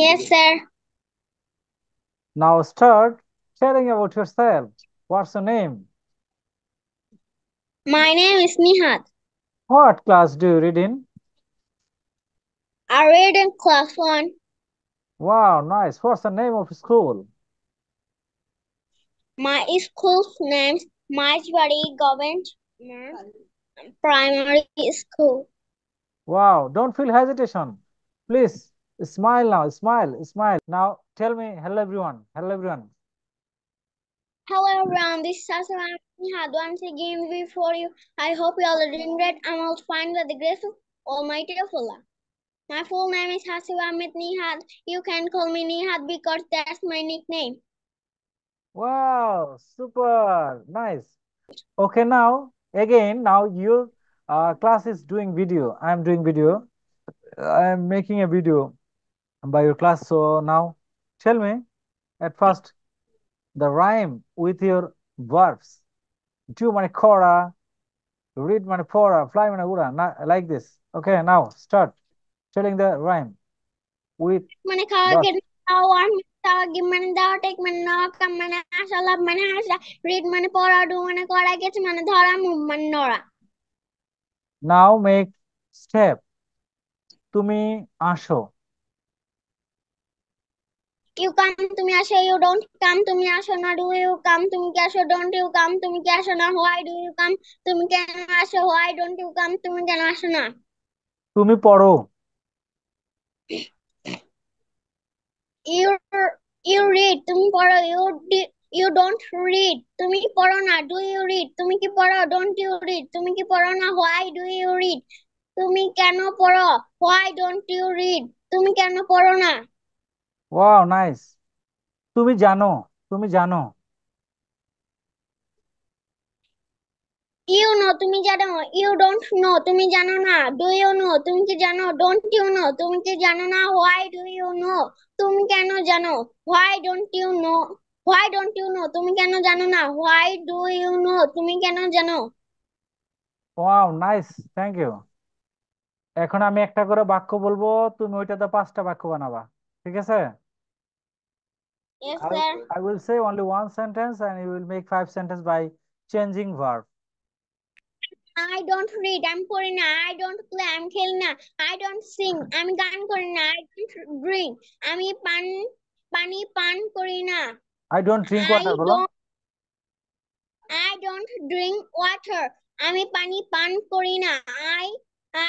Yes, sir. Now start sharing about yourself. What's your name? My name is Nihat. What class do you read in? I read in class 1. Wow, nice. What's the name of school? My school's name is Majwadi Government Primary School. Wow, don't feel hesitation. Please Smile now, smile, smile. Now tell me, hello everyone, hello everyone. Hello everyone, this is Asma Nihad once again before you. I hope you all are doing great I'm all fine with the grace of Almighty Allah. My full name is Hasib Ahmed Nihad. You can call me Nihad because that's my nickname. Wow, super, nice. Okay, now, again, now your uh, class is doing video. I'm doing video. I'm making a video by your class. So now tell me at first the rhyme with your verbs. Do manikora, read mane pora, fly mane ura, like this. Okay, now start telling the rhyme with now, make step. me asho. You come তুমি আসো you don't come তুমি আসো না do you come তুমি কি আসো don't you come তুমি কি আসো না হোয়াই ডু ইউ কাম তুমি কেন আসো হোয়াই ডোন্ট ইউ কাম তুমি কেন আসো না তুমি পড়ো ইউ ইউ রিড তুমি পড়ো ইউ ইউ ডোন্ট রিড তুমি পড়ো না ডু ইউ রিড তুমি কি পড়ো ডোন্ট ইউ রিড তুমি কি পড়ো না হোয়াই ডু ইউ রিড তুমি কেন পড়ো হোয়াই ডোন্ট ইউ রিড তুমি কেন পড়ো না ওয়াও নাইস তুমি জানো তুমি জানো ইউ নো তুমি জানো ইউ ডোন্ট নো তুমি জানো না ডু ইউ নো তুমি কি জানো ডোন্ট ইউ নো তুমি কি জানো না হোয়াই ডু ইউ নো তুমি কেন জানো why don't you know why don't you know তুমি কেন জানো না হোয়াই ডু ইউ নো তুমি কেন জানো ওয়াও নাইস থ্যাংক ইউ এখন আমি একটা করে বাক্য বলবো তুমি ওইটাতে পাঁচটা বাক্য বানাবা ঠিক আছে yes I, sir i will say only one sentence and you will make five sentences by changing verb I don't read, I'm পড়ি I don't play, I'm killing I don't sing, I'm gan korina. I don't drink, আমি pan pani pan korina. I don't drink water I don't drink water, আমি pani pan korina. I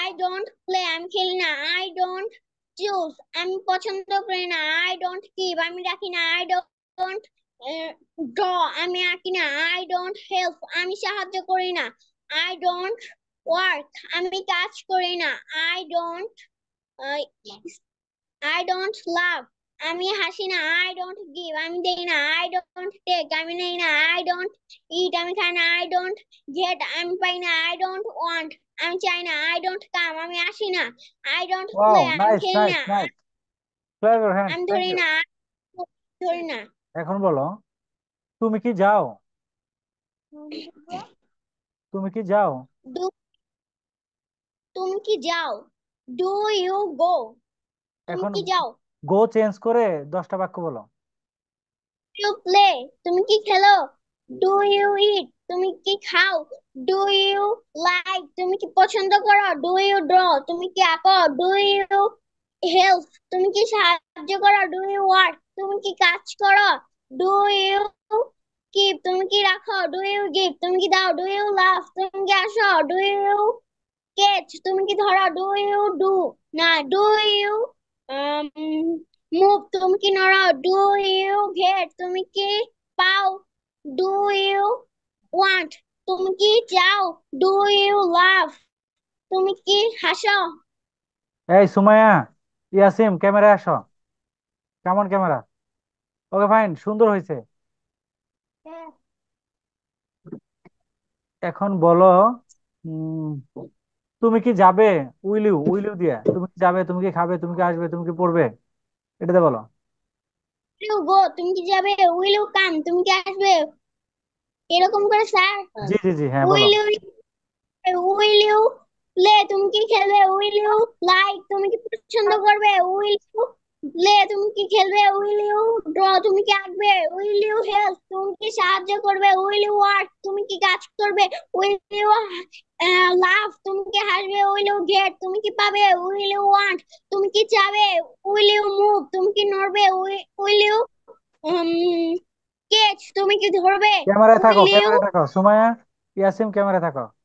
I don't play, I'm killing I don't choose আমি পছন্দ করি না I don't Kyiv আমি রাখি না I don't ড আমি আঁকি না আই ডোন্ট হেল্প আমি সাহায্য করি না আই ডোন্ট ওয়ার্ক আমি কাজ করি না I don't I don't love আমি হাসি না আই ডোন্ট গিভ আমি দেই না আই ডোন্ট টেক আমি নেই না আই ডোন্ট ইট আমি খাই না আই ডোন্ট গেট আমি পাই না আই ডোন্ট ওয়ান্ট আমি চাই না আই ডোন্ট কাম আমি আসি না আই ডোন্ট প্লে আমি খেলি না আমি ধরি না ধরি না এখন বলো তুমি কি যাও তুমি কি যাও তুমি কি যাও ডু ইউ গো তুমি এখন কি যাও গো চেঞ্জ করে দশটা বাক্য বলো ইউ প্লে তুমি কি খেলো ডু ইউ ইট তুমি কি খাও ডু ইউ লাইক তুমি কি পছন্দ করো ডু ইউ ড্র তুমি কি আঁকো ডু ইউ হেল্প তুমি কি সাহায্য করো ডু ইউ ওয়ার্ক তুমি কি কাজ করো ডু ইউ কিপ তুমি কি রাখো ডু ইউ গিভ তুমি কি দাও ডু ইউ লাভ তুমি কি আসো ডু ইউ কেচ তুমি কি ধরো ডু ইউ ডু না ডু ইউ মুভ তুমি কি নড়াও ডু ইউ ঘেট তুমি কি পাও do you want তুমি কি চাও do you love তুমি কি হাসো এই সুমাইয়া ইয়াসিম ক্যামেরা আসো কেমন ক্যামেরা ওকে ফাইন সুন্দর হয়েছে হ্যাঁ। এখন বলো তুমি কি যাবে উইল ইউ উইল ইউ দিয়া তুমি কি যাবে তুমি কি খাবে তুমি কি আসবে তুমি কি পড়বে এটা এটাতে বলো গো তুমি কি যাবে উইল ইউ কাম তুমি কি আসবে এরকম করে স্যার জি জি জি হ্যাঁ will you will you play তুমি কি খেলবে উইল ইউ লাইক তুমি কি পছন্দ করবে উইল ইউ প্লে তুমি কি খেলবে উইল ইউ ড্র তুমি কি আঁকবে উইল ইউ হেল্প তুমি কি সাহায্য করবে উইল ইউ ওয়ার্ক তুমি কি কাজ করবে উইল ইউ লাভ তুমি কি হাসবে উইল ইউ গেট তুমি কি পাবে উইল ইউ ওয়ান্ট তুমি কি চাবে উইল ইউ মুভ তুমি কি নড়বে উইল ইউ কেচ তুমি কি ধরবে ক্যামেরায় থাকো ক্যামেরায় থাকো সুমায়া ইয়াসিম ক্যামেরায় থাকো